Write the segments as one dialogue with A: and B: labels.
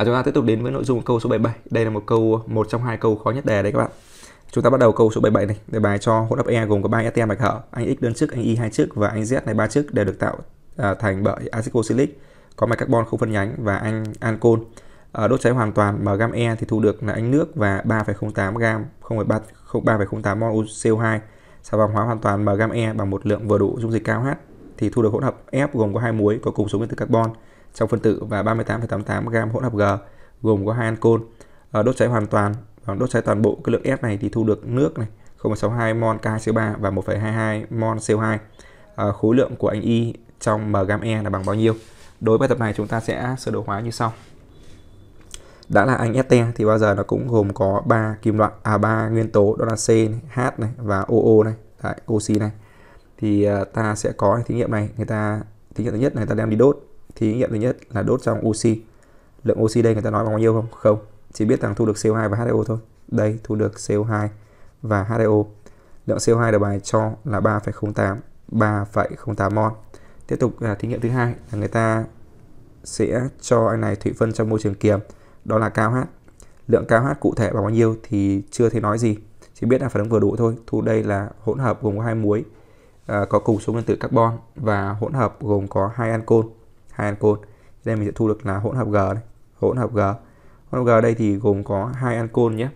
A: à, chúng ta tiếp tục đến với nội dung câu số 77 đây là một câu một trong hai câu khó nhất đề đấy các bạn chúng ta bắt đầu câu số 77 này đề bài cho hỗn hợp e gồm có ba etern bạch hở anh x đơn trước anh y hai trước và anh z này ba trước đều được tạo à, thành bởi axit oxalic có mạch carbon không phân nhánh và anh ancol à, đốt cháy hoàn toàn mà gam e thì thu được là anh nước và 3,08 gam 0,3 3,08 mol CO2 xà vòng hóa hoàn toàn mà gam e bằng một lượng vừa đủ dung dịch cao H thì thu được hỗn hợp F gồm có hai muối có cùng số nguyên tử carbon trong phân tử và 38,88 gam hỗn hợp G gồm có hai ancol. Ờ, đốt cháy hoàn toàn và ờ, đốt cháy toàn bộ cái lượng F này thì thu được nước này 0,62 mol K2CO3 và 1,22 mol CO2. À, ờ, khối lượng của anh Y trong m gam E là bằng bao nhiêu? Đối với tập này chúng ta sẽ sơ đồ hóa như sau. Đã là anh ST thì bao giờ nó cũng gồm có ba kim loại à ba nguyên tố đó là C, này, H này và OO này, Đấy, oxy này thì à, ta sẽ có thí nghiệm này người ta thí nghiệm thứ nhất là người ta đem đi đốt thí nghiệm thứ nhất là đốt trong oxy lượng oxy đây người ta nói bao nhiêu không không chỉ biết rằng thu được CO2 và HO thôi đây thu được CO2 và HO lượng CO2 được bài cho là 3,08 3,08 mol tiếp tục là thí nghiệm thứ hai là người ta sẽ cho anh này thủy phân trong môi trường kiềm đó là cao hát lượng cao hát cụ thể bằng bao nhiêu thì chưa thấy nói gì chỉ biết là phản ứng vừa đủ thôi thu đây là hỗn hợp gồm có hai muối À, có cùng số nguyên tử carbon và hỗn hợp gồm có hai ancol hai ancol đây mình sẽ thu được là hỗn hợp G này hỗn hợp G hỗn hợp G đây thì gồm có hai ancol nhé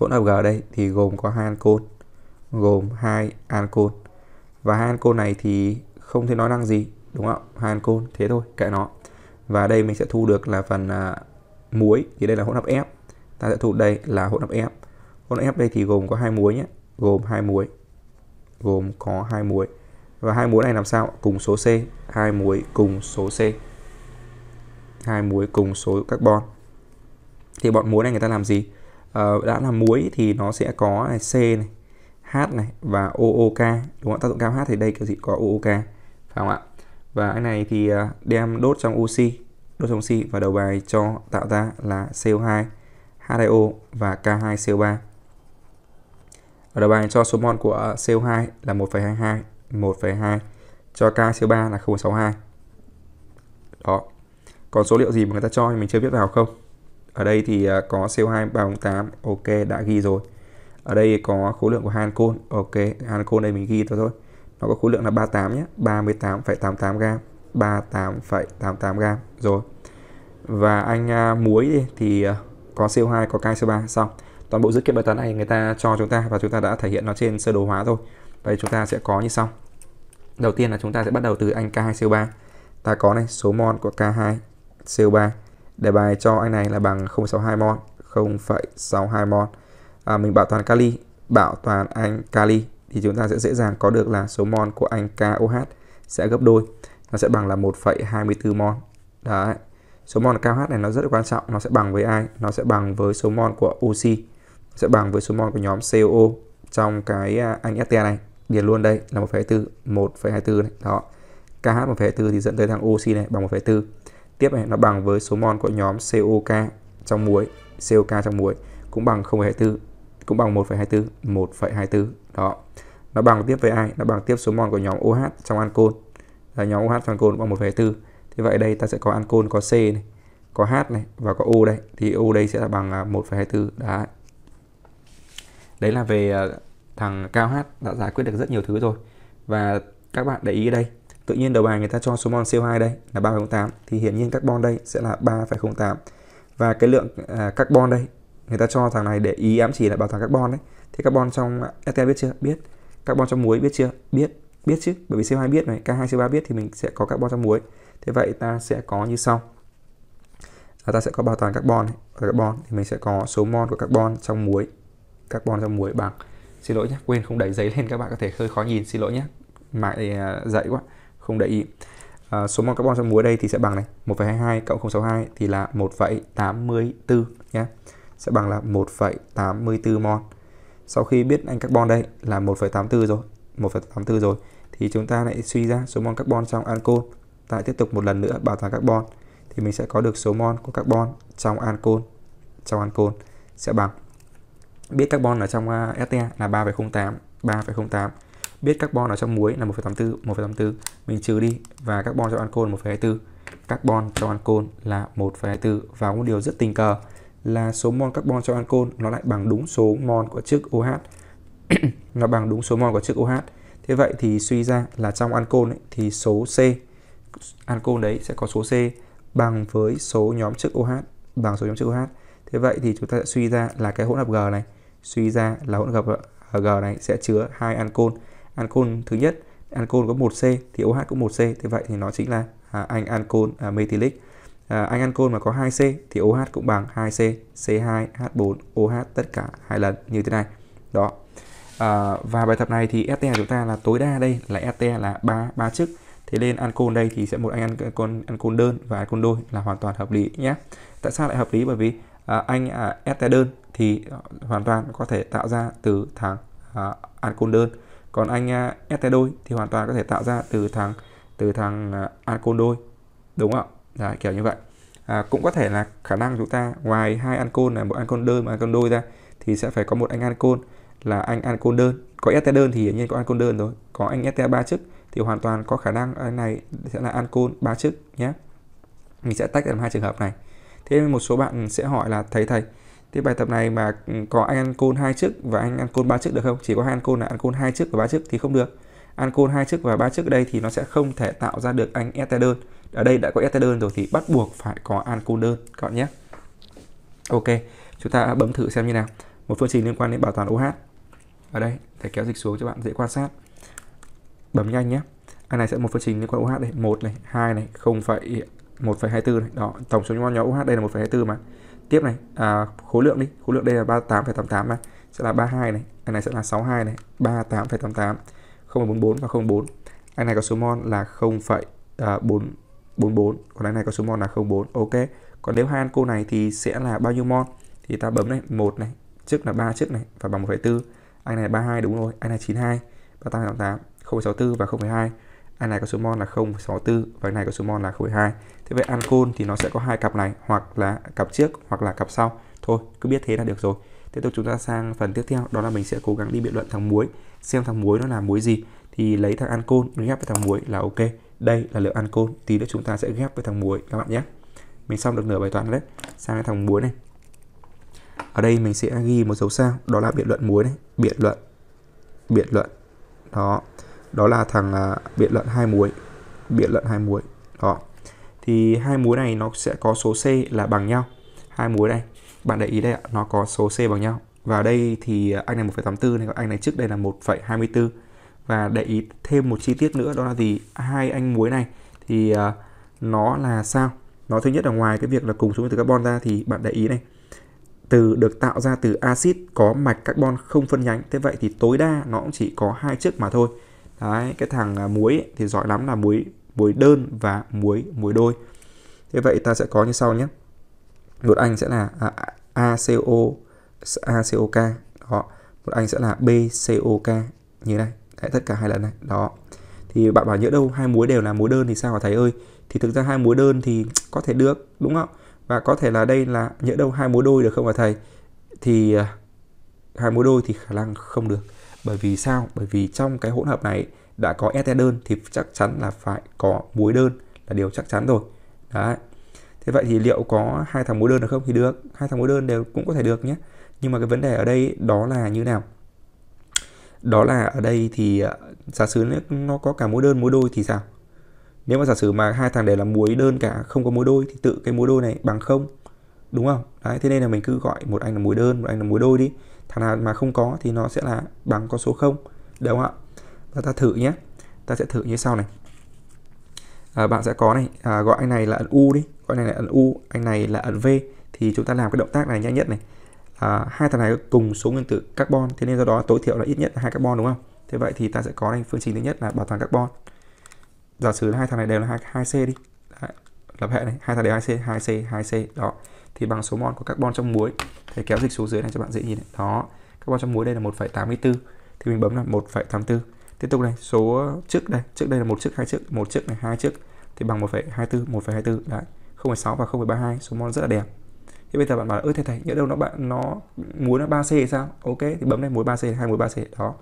A: hỗn hợp G đây thì gồm có hai ancol gồm hai ancol và hai ancol này thì không thể nói năng gì đúng không hai ancol thế thôi kệ nó và đây mình sẽ thu được là phần à, muối thì đây là hỗn hợp F ta sẽ thu đây là hỗn hợp F hỗn hợp F đây thì gồm có hai muối nhé gồm hai muối gồm có hai muối và hai muối này làm sao cùng số C hai muối cùng số C hai muối cùng số carbon thì bọn muối này người ta làm gì à, đã là muối thì nó sẽ có này C này H này và OOK đúng không tác dụng cao H thì đây kiểu gì có OOK phải không ạ và cái này thì ờ, đem đốt trong oxy đốt trong oxy và đầu bài cho tạo ra là CO2 H2O và K2CO3 ở đầu bài cho số mol của CO2 là 1,22, 1,2 cho K CO3 là 0,62. Đó. Còn số liệu gì mà người ta cho thì mình chưa biết vào không. Ở đây thì à, có CO2 8, ok đã ghi rồi. Ở đây có khối lượng của Hancol, ok, Hancol đây mình ghi thôi thôi. Nó có khối lượng là 38 nhé, 38,88 gram, 38,88 gram rồi. Và anh à, muối đi thì à, có CO2 có K CO3 xong toàn bộ dữ kiện bài toán này người ta cho chúng ta và chúng ta đã thể hiện nó trên sơ đồ hóa rồi vậy chúng ta sẽ có như sau đầu tiên là chúng ta sẽ bắt đầu từ anh K2CO3 ta có này số mol của K2CO3 đề bài cho anh này là bằng 062 mol 0,62 mol à, mình bảo toàn kali bảo toàn anh kali thì chúng ta sẽ dễ dàng có được là số mol của anh KOH sẽ gấp đôi nó sẽ bằng là 1,24 mol đấy số mol KH này nó rất là quan trọng nó sẽ bằng với ai nó sẽ bằng với số mol của oxy sẽ bằng với số mol của nhóm COO trong cái à, anh STA này điền luôn đây là 1,24 1,24 này đó KH 1,24 thì dẫn tới thằng oxy này bằng 1,4 tiếp này nó bằng với số mol của nhóm COK trong muối COK trong muối cũng bằng 0,24 cũng bằng 1,24 1,24 đó nó bằng tiếp với ai nó bằng tiếp số mol của nhóm OH trong ancol là nhóm OH trong ancol bằng 1,4 thế vậy đây ta sẽ có ancol có C này có H này và có O đây thì O đây sẽ là bằng 1,24 à, đấy đấy là về ờ, thằng cao hát đã giải quyết được rất nhiều thứ rồi và các bạn để ý đây tự nhiên đầu bài người ta cho số mol CO2 đây là 3,08 thì hiển nhiên carbon đây sẽ là 3,08 và cái lượng uh, carbon đây người ta cho thằng này để ý ám chỉ là bảo toàn carbon đấy thì carbon trong ethane biết chưa biết carbon trong muối biết chưa biết biết chứ bởi vì CO2 biết này K2CO3 biết thì mình sẽ có carbon trong muối thế vậy ta sẽ có như sau ta sẽ có bảo toàn carbon ở carbon thì mình sẽ có số mol của carbon trong muối carbon trong muối bằng xin lỗi nhé quên không đẩy giấy lên các bạn có thể hơi khó nhìn xin lỗi nhé mại à, dậy quá không để ý à, số mol carbon trong muối đây thì sẽ bằng này 1,22 cộng 062 thì là 1,84 nhé sẽ bằng là 1,84 mol sau khi biết anh carbon đây là 1,84 rồi 1,84 rồi thì chúng ta lại suy ra số mol carbon trong ancol ta lại tiếp tục một lần nữa bảo toàn carbon thì mình sẽ có được số mol của carbon trong ancol trong ancol sẽ bằng 1,84 biết carbon ở trong STA à, là 3,08 3,08 biết carbon ở trong muối là 1,84 1,84 mình trừ đi và carbon trong ancol 1,24 carbon trong ancol là 1,24 và một điều rất tình cờ là số mol carbon trong ancol nó lại bằng đúng số mol của trước OH nó bằng đúng số mol của trước OH thế vậy thì suy ra là trong ancol ấy, thì số C ancol đấy sẽ có số C bằng với số nhóm trước OH bằng số nhóm trước OH thế vậy thì chúng ta sẽ suy ra là cái hỗn hợp G này suy ra là hỗn hợp G này sẽ chứa hai ancol. Ancol thứ nhất, ancol có 1C thì OH cũng 1C, thế vậy thì nó chính là à, anh ancol à, methylic. À, anh ancol mà có 2C thì OH cũng bằng 2C, C2H4OH tất cả hai lần như thế này. Đó. À, và bài tập này thì ST của chúng ta là tối đa đây là ST là 3 ba chức. Thế nên ancol đây thì sẽ một anh ancol ancol đơn và ancol đôi là hoàn toàn hợp lý nhé. Tại sao lại hợp lý bởi vì à, anh à, ST đơn thì ờ, hoàn toàn có thể tạo ra từ thằng à, Alcon đơn còn anh à, ST đôi thì hoàn toàn có thể tạo ra từ thằng từ thằng ancol à, đôi đúng không Đấy, kiểu như vậy à, cũng có thể là khả năng chúng ta ngoài hai ancol là một ancol đơn và ancol đôi ra thì sẽ phải có một anh ancol là anh ancol đơn có ST đơn thì hiển nhiên có ancol đơn rồi có anh ST ba chức thì hoàn toàn có khả năng anh này sẽ là ancol ba chức nhé mình sẽ tách làm hai trường hợp này thế một số bạn sẽ hỏi là thầy thầy Thế bài tập này mà ừ, có anh ăn côn hai chức và anh ăn côn ba chức được không? Chỉ có hai ăn côn là ăn côn hai chức và ba chức thì không được. Ăn côn hai chức và ba chức ở đây thì nó sẽ không thể tạo ra được anh ester đơn. Ở đây đã có ester đơn rồi thì bắt buộc phải có an côn đơn các bạn nhé. Ok, chúng ta bấm thử xem như nào. Một phương trình liên quan đến bảo toàn OH. Ở đây, thầy kéo dịch xuống cho bạn dễ quan sát. Bấm nhanh nhé. Anh này sẽ một phương trình liên quan OH này, 1 này, 2 này, 0,1,24 này. Đó, tổng số nhóm OH đây là một 1,24 mà tiếp này à, khối lượng đi khối lượng đây là 38,88 này sẽ là 32 này anh này sẽ là 62 này 38,88 044 và 04 anh này có số mol là 0,44 à, còn anh này có số mol là 04 ok còn nếu hai anh cô này thì sẽ là bao nhiêu mol thì ta bấm này một này trước là ba trước này và bằng 1,4 anh này 32 đúng rồi anh này 92 38,88 0,64 và 0,2 anh này có số mol là 0,64 và anh này có số mol là 0,2 thế vậy ancol thì nó sẽ có hai cặp này hoặc là cặp trước hoặc là cặp sau thôi cứ biết thế là được rồi tiếp tục chúng ta sang phần tiếp theo đó là mình sẽ cố gắng đi biện luận thằng muối xem thằng muối nó là muối gì thì lấy thằng ancol ghép với thằng muối là ok đây là lượng ancol tí nữa chúng ta sẽ ghép với thằng muối các bạn nhé mình xong được nửa bài toán đấy sang cái thằng muối này ở đây mình sẽ ghi một dấu sao đó là biện luận muối này biện luận biện luận đó đó là thằng à, biện luận hai muối biện luận hai muối đó thì hai muối này nó sẽ có số c là bằng nhau hai muối này bạn để ý đây ạ nó có số c bằng nhau và đây thì anh này 1,84 này còn anh này trước đây là 1,24 và để ý thêm một chi tiết nữa đó là gì hai anh muối này thì à, nó là sao nó thứ nhất là ngoài cái việc là cùng số từ carbon ra thì bạn để ý này từ được tạo ra từ axit có mạch carbon không phân nhánh thế vậy thì tối đa nó cũng chỉ có hai chiếc mà thôi đấy cái thằng à, muối ấy, thì giỏi lắm là muối muối đơn và muối muối đôi thế vậy ta sẽ có như sau nhé một anh sẽ là à, ACO ACOK đó một anh sẽ là BCOK như này đấy, tất cả hai lần này đó thì bạn bảo nhớ đâu hai muối đều là muối đơn thì sao hả thầy ơi thì thực ra hai muối đơn thì có thể được đúng không và có thể là đây là nhớ đâu hai muối đôi được không hả thầy thì à, hai muối đôi thì khả năng không được bởi vì sao bởi vì trong cái hỗn hợp này đã có ete đơn thì chắc chắn là phải có muối đơn là điều chắc chắn rồi đấy thế vậy thì liệu có hai thằng muối đơn được không thì được hai thằng muối đơn đều cũng có thể được nhé nhưng mà cái vấn đề ở đây đó là như nào đó là ở đây thì ờ, giả sử nó có cả muối đơn muối đôi thì sao nếu mà giả sử mà hai thằng đều là muối đơn cả không có muối đôi thì tự cái muối đôi này bằng không đúng không đấy thế nên là mình cứ gọi một anh là muối đơn một anh là muối đôi đi thằng nào mà không có thì nó sẽ là bằng con số 0 đúng không ạ và ta thử nhé ta sẽ thử như sau này à, bạn sẽ có này à, gọi anh này là ẩn u đi gọi này là ẩn u anh này là ẩn v thì chúng ta làm cái động tác này nhanh nhất này à, hai thằng này cùng số nguyên tử carbon thế nên do đó tối thiểu là ít nhất hai carbon đúng không thế vậy thì ta sẽ có này phương trình thứ nhất là bảo toàn carbon giả sử hai thằng này đều là hai c đi lập hệ này hai 2C 2C 2C đó thì bằng số mol của carbon trong muối thầy kéo dịch xuống dưới này cho bạn dễ nhìn này. đó carbon trong muối đây là 1,84 thì mình bấm là 1,84 tiếp tục này số trước đây trước đây là một chiếc hai chiếc một chiếc này hai chiếc thì bằng 1,24 1,24 đấy 0,6 và 0,32 số mol rất là đẹp thì bây giờ bạn bảo ơi thầy thầy nhớ đâu nó bạn nó muối nó 3C thì sao ok thì bấm lên muối 3C hai muối 3C đó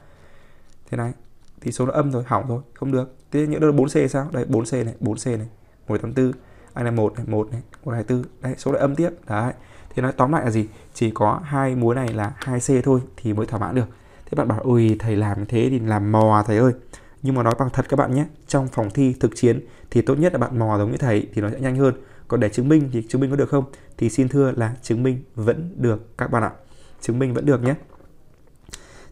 A: thế này thì số nó âm rồi hỏng rồi không được thế nhớ đâu 4C thì sao đây 4C này 4C này 184 anh này một này một này của tư đấy số lại âm tiếp đấy thế nói tóm lại là gì chỉ có hai múa này là hai c thôi thì mới thỏa mãn được thế bạn bảo ơi thầy làm thế thì làm mò thầy ơi nhưng mà nói bằng thật các bạn nhé trong phòng thi thực chiến thì tốt nhất là bạn mò giống như thầy thì nó sẽ nhanh hơn còn để chứng minh thì chứng minh có được không thì xin thưa là chứng minh vẫn được các bạn ạ chứng minh vẫn được nhé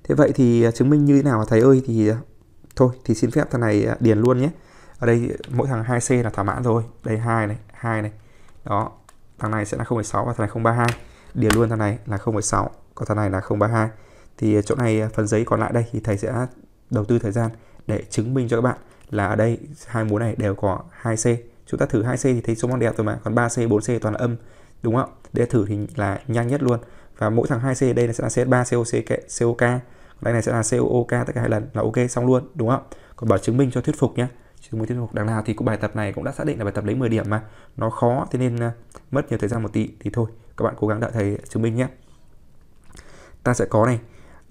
A: thế vậy thì à, chứng minh như thế nào thầy ơi thì à, thôi thì xin phép thằng này à, điền luôn nhé ở đây mỗi thằng 2C là thỏa mãn rồi đây 2 này 2 này đó thằng này sẽ là 0,6 và thằng này 032 điền luôn thằng này là 0,6 còn thằng này là 032 thì chỗ này phần giấy còn lại đây thì thầy sẽ đầu tư thời gian để chứng minh cho các bạn là ở đây hai múa này đều có 2C chúng ta thử 2C thì thấy số mong đẹp rồi mà còn 3C 4C toàn là âm đúng không để thử thì là nhanh nhất luôn và mỗi thằng 2C đây là sẽ là CS3 COC COK đây này sẽ là COOK tất cả hai lần là ok xong luôn đúng không còn bảo chứng minh cho thuyết phục nhé chứ mối tiếp tục đằng nào thì cũng bài tập này cũng đã xác định là bài tập lấy 10 điểm mà nó khó thế nên à, mất nhiều thời gian một tí thì thôi các bạn cố gắng đợi thầy chứng minh nhé ta sẽ có này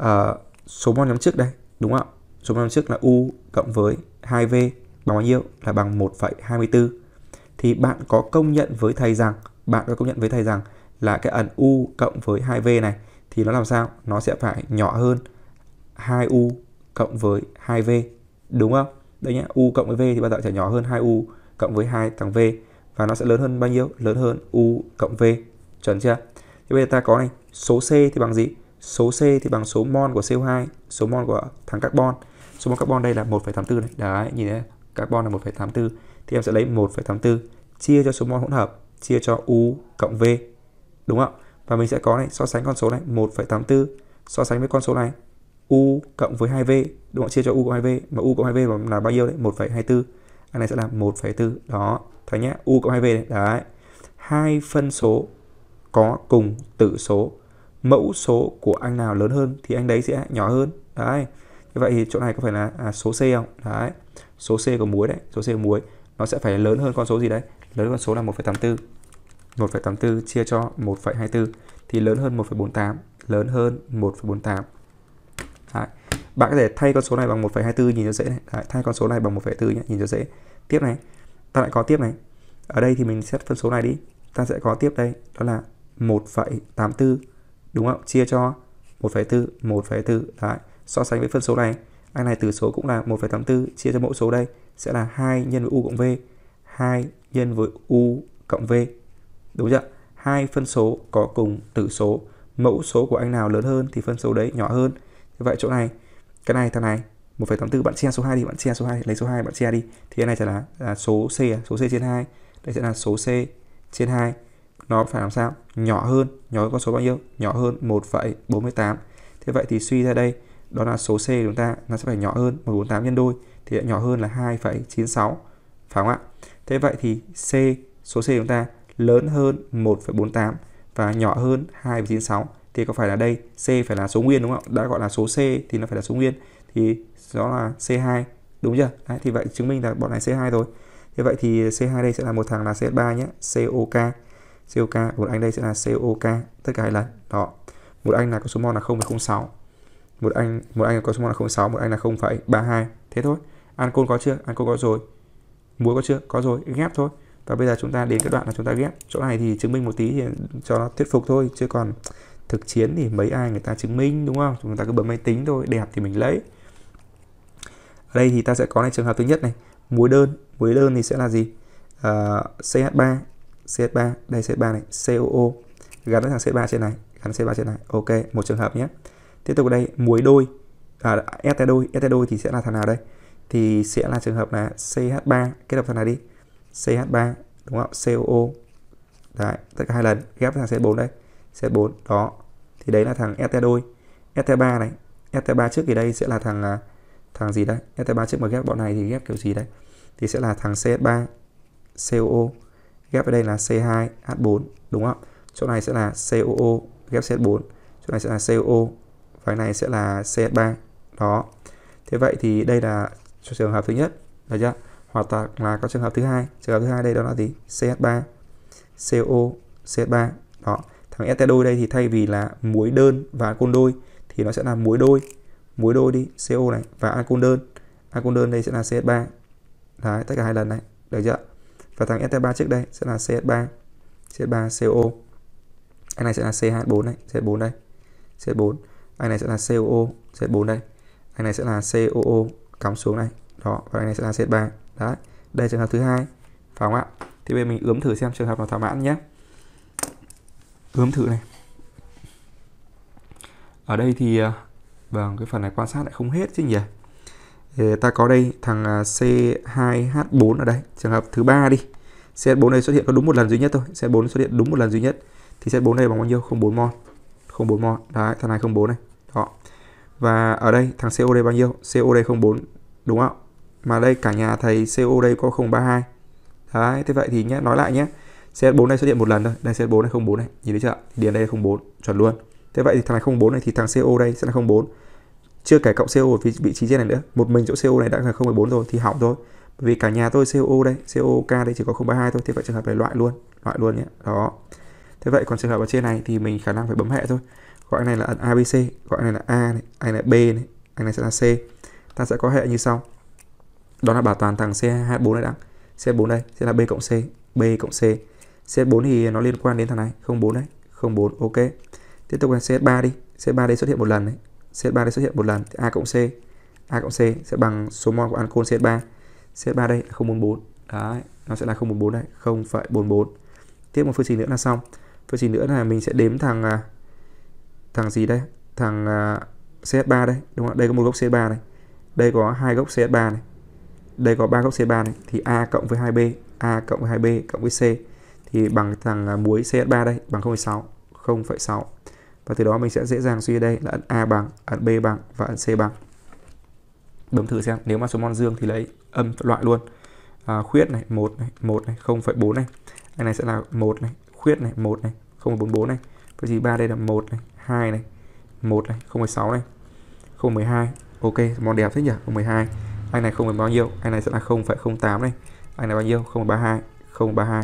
A: uh, số mol nhóm trước đây đúng không ạ số mol nhóm trước là u cộng với 2v bằng bao nhiêu là bằng 1,24 thì bạn có công nhận với thầy rằng bạn có công nhận với thầy rằng là cái ẩn u cộng với 2v này thì nó làm sao nó sẽ phải nhỏ hơn 2u cộng với 2v đúng không đây nhé u cộng với v thì bao giờ sẽ nhỏ hơn 2u cộng với hai thằng v và nó sẽ lớn hơn bao nhiêu lớn hơn u cộng v chuẩn chưa thì bây giờ ta có này số c thì bằng gì số c thì bằng số mol của CO2 số mol của thằng carbon số mol carbon đây là 1,84 này đấy nhìn thấy carbon là 1,84 thì em sẽ lấy 1,84 chia cho số mol hỗn hợp chia cho u cộng v đúng không và mình sẽ có này so sánh con số này 1,84 so sánh với con số này u cộng với 2v đúng không chia cho u cộng 2v mà u cộng 2v là bao nhiêu đấy 1,24 anh này sẽ là 1,4 đó thấy nhá u cộng 2v đấy. đấy hai phân số có cùng tử số mẫu số của anh nào lớn hơn thì anh đấy sẽ nhỏ hơn đấy như vậy thì chỗ này có phải là à, số C không đấy số C của muối đấy số C của muối nó sẽ phải lớn hơn con số gì đấy lớn hơn con số là 1,84 1,84 chia cho 1,24 thì lớn hơn 1,48 lớn hơn 1,48 Đấy. Bạn có thể thay con số này bằng 1,24 nhìn cho dễ này. Đấy. Thay con số này bằng 1,4 nhé, nhìn cho dễ. Tiếp này, ta lại có tiếp này. Ở đây thì mình xét phân số này đi. Ta sẽ có tiếp đây, đó là 1,84 đúng không? Chia cho 1,4, 1,4. Đấy. So sánh với phân số này, anh này từ số cũng là 1,84 chia cho mẫu số đây sẽ là 2 nhân với u cộng v. 2 nhân với u cộng v. Đúng chưa? Hai phân số có cùng tử số, mẫu số của anh nào lớn hơn thì phân số đấy nhỏ hơn vậy chỗ này cái này thằng này 1,84 bạn chia số 2 đi bạn chia số 2 lấy số 2 bạn chia đi thì cái này sẽ là, là số C à, số C trên 2 đây sẽ là số C trên 2 nó phải làm sao nhỏ hơn nhỏ hơn con số bao nhiêu nhỏ hơn 1,48 thế vậy thì suy ra đây đó là số C của chúng ta nó sẽ phải nhỏ hơn 148 nhân đôi thì nhỏ hơn là 2,96 phải không ạ thế vậy thì C số C của chúng ta lớn hơn 1,48 và nhỏ hơn 2,96 thì có phải là đây C phải là số nguyên đúng không đã gọi là số C thì nó phải là số nguyên thì đó là C2 đúng chưa Đấy, thì vậy chứng minh là bọn này C2 rồi như vậy thì C2 đây sẽ là một thằng là C3 nhé COK COK một anh đây sẽ là COK tất cả hai lần đó một anh là có số mol là 0,06 một anh một anh có số mol là 0,6 một anh là 0,32 thế thôi ancol có chưa ancol có rồi muối có chưa có rồi ghép thôi và bây giờ chúng ta đến cái đoạn là chúng ta ghép chỗ này thì chứng minh một tí thì cho nó thuyết phục thôi chứ còn thực chiến thì mấy ai người ta chứng minh đúng không chúng ta cứ bấm máy tính thôi đẹp thì mình lấy ở đây thì ta sẽ có này trường hợp thứ nhất này muối đơn muối đơn thì sẽ là gì uh, CH3 CH3 đây CH3 này COO gắn với thằng CH3 trên này gắn CH3 trên này ok một trường hợp nhé tiếp tục đây muối đôi à, ete đôi ete đôi thì sẽ là thằng nào đây thì sẽ là trường hợp là CH3 kết hợp thằng này đi CH3 đúng không COO đấy tất cả hai lần ghép với thằng C4 đây C4 đó thì đấy là thằng et đôi et 3 này et 3 trước thì đây sẽ là thằng à, thằng gì đấy et 3 trước mà ghép bọn này thì ghép kiểu gì đấy thì sẽ là thằng CS3 COO ghép ở đây là C2 H4 đúng không chỗ này sẽ là COO ghép c 4 chỗ này sẽ là COO và cái này sẽ là CS3 đó thế vậy thì đây là trường hợp thứ nhất được chưa hoặc là, là có trường hợp thứ hai trường hợp thứ hai đây đó là gì CS3 coo CS3 đó thằng st đôi đây thì thay vì là muối đơn và ancon đôi thì nó sẽ là muối đôi muối đôi đi CO này và ancon đơn ancon đơn đây sẽ là CH3 đấy tất cả hai lần này được chưa và thằng ST3 trước đây sẽ là CH3 CH3 CO anh này sẽ là CH4 này CH4 đây CH4 anh này sẽ là COO CH4 đây anh này sẽ là COO cắm xuống này đó và anh này sẽ là CH3 đấy đây trường hợp thứ hai phải không ạ thì bây giờ mình ướm thử xem trường hợp nào thỏa mãn nhé ướm thử này ở đây thì à, vâng cái phần này quan sát lại không hết chứ nhỉ thì ta có đây thằng à, C2H4 ở đây trường hợp thứ ba đi C4 này xuất hiện có đúng một lần duy nhất thôi C4 xuất hiện đúng một lần duy nhất thì C4 này bằng bao nhiêu 04 mol 04 mol đấy thằng này 04 này đó và ở đây thằng co đây bao nhiêu co COD 04 đúng không mà đây cả nhà thầy co đây có 032 đấy thế vậy thì nhé nói lại nhé CS4 này xuất hiện một lần thôi. Đây CS4 này 04 này, nhìn thấy chưa? Thì điền đây là 04, chuẩn luôn. Thế vậy thì thằng này 04 này thì thằng CO đây sẽ là 04. Chưa kể cộng CO ở vị trí trên này nữa. Một mình chỗ CO này đã là 014 rồi thì hỏng thôi. Bởi vì cả nhà tôi CO đây, COK đây chỉ có 032 thôi thì vậy trường hợp này loại luôn, loại luôn nhé. Đó. Thế vậy còn trường hợp ở trên này thì mình khả năng phải bấm hệ thôi. Gọi này là ABC, gọi này là A này, anh này B này, anh này sẽ là C. Ta sẽ có hệ như sau. Đó là bảo toàn thằng C24 này đã. C4 đây sẽ là B cộng C, B cộng C c 4 thì nó liên quan đến thằng này 04 đấy 04 ok tiếp tục là c 3 đi c 3 đây xuất hiện một lần đấy c 3 đây xuất hiện một lần thì a cộng c a cộng c sẽ bằng số mol của ancol c 3 c 3 đây 044 đấy nó sẽ là 044 đấy 0,44 tiếp một phương trình nữa là xong phương trình nữa là mình sẽ đếm thằng à, thằng gì đây thằng à, CS3 đây đúng không đây có một gốc c 3 này đây có hai gốc CS3 này đây có ba góc C3 này thì A cộng với 2B A cộng với 2B cộng với C thì bằng thằng à, muối CH3 đây bằng 0,6 0,6 và từ đó mình sẽ dễ dàng suy đây là ấn A bằng ấn B bằng và ấn C bằng bấm thử xem nếu mà số mol dương thì lấy âm loại luôn à, khuyết này 1 này 1 này 0,4 này anh này sẽ là 1 này khuyết này 1 này 0,44 này vậy gì ba đây là 1 này 2 này 1 này 0,6 này 0,12 ok món đẹp thế nhỉ 0,12 anh này không phải bao nhiêu anh này sẽ là 0,08 này anh này bao nhiêu 0,32 0,32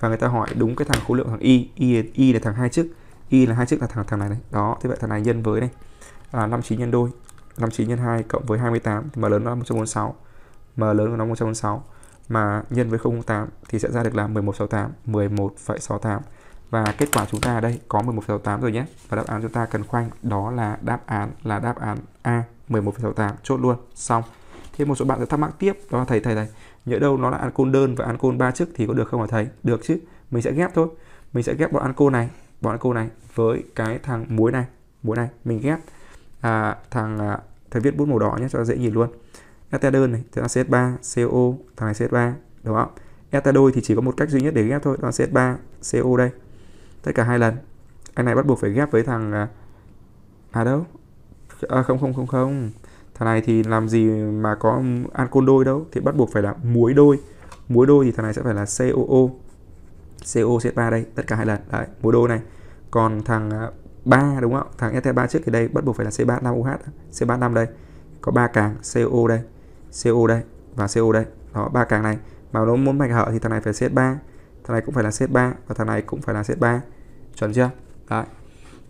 A: và người ta hỏi đúng cái thằng khối lượng thằng y y y là thằng hai chức y là hai chức là thằng thằng này đấy đó thế vậy thằng này nhân với đây là 59 nhân đôi 59 nhân 2 cộng với 28 thì m lớn nó 146 m lớn của nó 146 mà nhân với 008 thì sẽ ra được là 1168 11,68 và kết quả chúng ta ở đây có 1168 rồi nhé và đáp án chúng ta cần khoanh đó là đáp án là đáp án A 11,68 chốt luôn xong thêm một số bạn sẽ thắc mắc tiếp đó là thầy thầy thầy nhớ đâu nó là ancol đơn và ancol ba chức thì có được không hả thầy được chứ mình sẽ ghép thôi mình sẽ ghép bọn ancol này bọn ancol này với cái thằng muối này muối này mình ghép à, thằng à, thầy viết bút màu đỏ nhé cho dễ nhìn luôn eta đơn này thì là ch3 co thằng này ch3 đúng không eta đôi thì chỉ có một cách duy nhất để ghép thôi đó là ch3 co đây tất cả hai lần anh này bắt buộc phải ghép với thằng à, à đâu à, không không không không thằng này thì làm gì mà có ancol đôi đâu thì bắt buộc phải là muối đôi muối đôi thì thằng này sẽ phải là COO COC3 đây tất cả hai lần đấy muối đôi này còn thằng 3 à, đúng không thằng ET3 trước thì đây bắt buộc phải là C35OH C35 đây có ba càng CO đây CO đây và CO đây đó ba càng này mà nó muốn mạch hở thì thằng này phải set 3 thằng này cũng phải là set 3 và thằng này cũng phải là set 3 chuẩn chưa đấy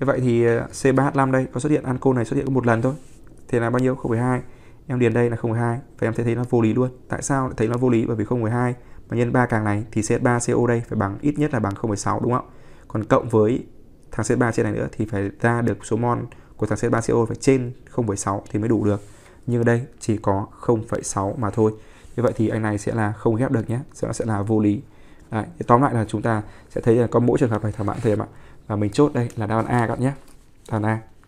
A: như vậy thì à, C3H5 đây có xuất hiện ancol này xuất hiện có một lần thôi thì là bao nhiêu 0,12 em điền đây là 0,12 và em sẽ thấy nó vô lý luôn tại sao lại thấy nó vô lý bởi vì 0,12 mà nhân 3 càng này thì C3 CO đây phải bằng ít nhất là bằng 0,6 đúng không còn cộng với thằng C3 trên này nữa thì phải ra được số mol của thằng C3 CO phải trên 0,6 thì mới đủ được nhưng ở đây chỉ có 0,6 mà thôi như vậy thì anh này sẽ là không ghép được nhé sẽ sẽ là vô lý Đấy, tóm lại là chúng ta sẽ thấy là có mỗi trường hợp này thằng bạn thầy em ạ và mình chốt đây là đáp án A các bạn nhé đáp án A